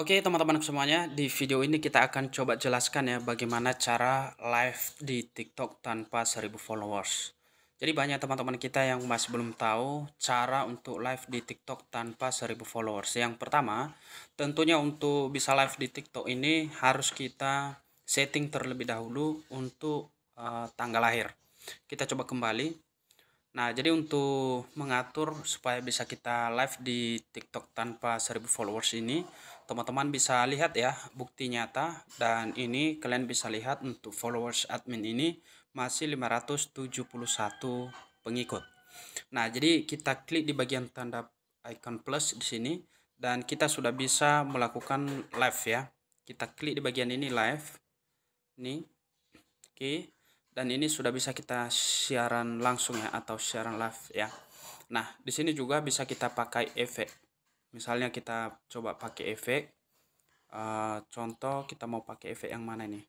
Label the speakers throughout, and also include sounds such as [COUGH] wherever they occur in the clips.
Speaker 1: Oke teman-teman semuanya, di video ini kita akan coba jelaskan ya bagaimana cara live di TikTok tanpa 1000 followers. Jadi banyak teman-teman kita yang masih belum tahu cara untuk live di TikTok tanpa 1000 followers. Yang pertama, tentunya untuk bisa live di TikTok ini harus kita setting terlebih dahulu untuk uh, tanggal lahir. Kita coba kembali. Nah, jadi untuk mengatur supaya bisa kita live di TikTok tanpa 1000 followers ini, teman-teman bisa lihat ya bukti nyata dan ini kalian bisa lihat untuk followers admin ini masih 571 pengikut nah jadi kita klik di bagian tanda icon plus di sini dan kita sudah bisa melakukan live ya kita klik di bagian ini live nih, oke dan ini sudah bisa kita siaran langsung ya atau siaran live ya nah di sini juga bisa kita pakai efek misalnya kita coba pakai efek uh, contoh kita mau pakai efek yang mana nih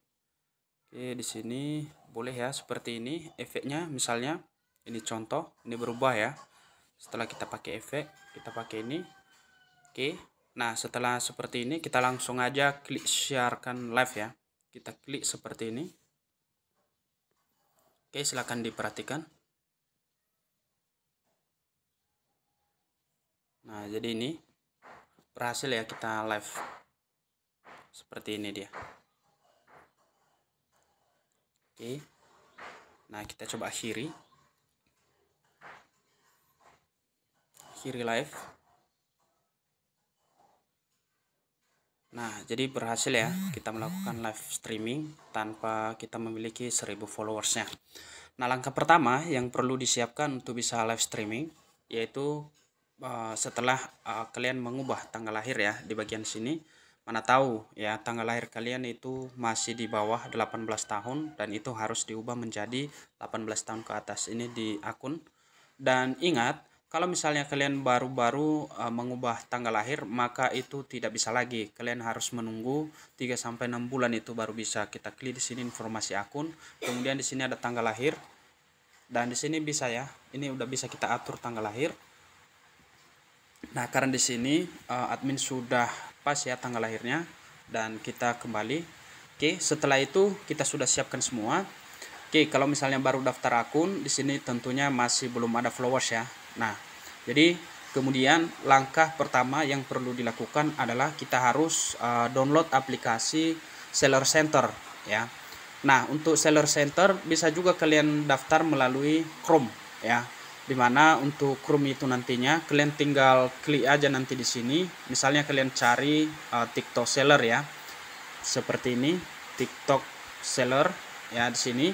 Speaker 1: oke di sini boleh ya seperti ini efeknya misalnya ini contoh ini berubah ya setelah kita pakai efek kita pakai ini oke nah setelah seperti ini kita langsung aja klik siarkan live ya kita klik seperti ini oke silahkan diperhatikan nah jadi ini berhasil ya kita live seperti ini dia oke nah kita coba akhiri akhiri live Nah, jadi berhasil ya kita melakukan live streaming tanpa kita memiliki 1000 followersnya. Nah, langkah pertama yang perlu disiapkan untuk bisa live streaming yaitu Eh, setelah uh, kalian mengubah tanggal lahir ya di bagian sini mana tahu ya tanggal lahir kalian itu masih di bawah 18 tahun dan itu harus diubah menjadi 18 tahun ke atas ini di akun dan ingat kalau misalnya kalian baru-baru uh, mengubah tanggal lahir maka itu tidak bisa lagi kalian harus menunggu 3 sampai 6 bulan itu baru bisa kita klik di sini informasi akun kemudian di sini ada tanggal lahir dan di sini bisa ya ini udah bisa kita atur tanggal lahir Nah, karena di sini uh, admin sudah pas ya tanggal lahirnya dan kita kembali. Oke, setelah itu kita sudah siapkan semua. Oke, kalau misalnya baru daftar akun, di sini tentunya masih belum ada followers ya. Nah, jadi kemudian langkah pertama yang perlu dilakukan adalah kita harus uh, download aplikasi Seller Center ya. Nah, untuk Seller Center bisa juga kalian daftar melalui Chrome ya dimana untuk Chrome itu nantinya kalian tinggal klik aja nanti di sini misalnya kalian cari uh, TikTok seller ya seperti ini TikTok seller ya di sini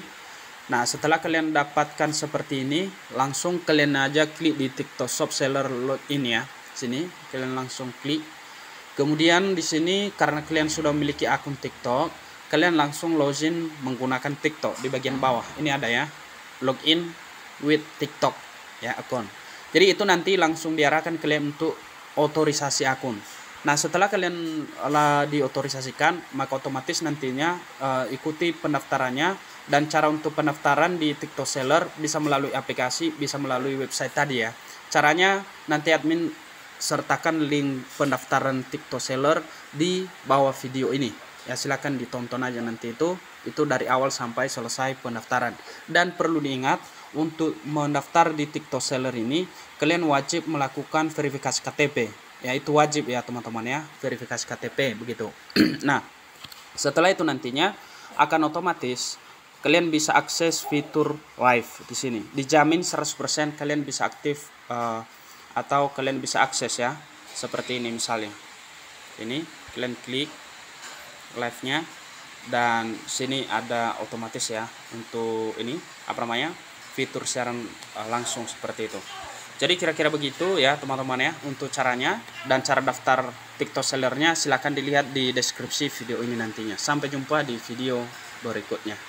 Speaker 1: nah setelah kalian dapatkan seperti ini langsung kalian aja klik di TikTok shop seller load ini ya sini kalian langsung klik kemudian di sini karena kalian sudah memiliki akun TikTok kalian langsung login menggunakan TikTok di bagian bawah ini ada ya login with TikTok ya akun jadi itu nanti langsung diarahkan kalian untuk otorisasi akun nah setelah kalian lah diotorisasikan maka otomatis nantinya uh, ikuti pendaftarannya dan cara untuk pendaftaran di TikTok Seller bisa melalui aplikasi, bisa melalui website tadi ya. Caranya nanti admin sertakan link pendaftaran TikTok Seller di bawah video ini. Ya silahkan ditonton aja nanti itu, itu dari awal sampai selesai pendaftaran. Dan perlu diingat, untuk mendaftar di TikTok Seller ini kalian wajib melakukan verifikasi KTP ya itu wajib ya teman-teman ya verifikasi KTP begitu [CLEARS THROAT] nah setelah itu nantinya akan otomatis kalian bisa akses fitur live di sini dijamin 100% kalian bisa aktif uh, atau kalian bisa akses ya seperti ini misalnya ini kalian klik live nya dan sini ada otomatis ya untuk ini apa namanya fitur siaran eh, langsung seperti itu. Jadi kira-kira begitu ya teman-teman ya untuk caranya dan cara daftar TikTok sellernya silahkan dilihat di deskripsi video ini nantinya. Sampai jumpa di video berikutnya.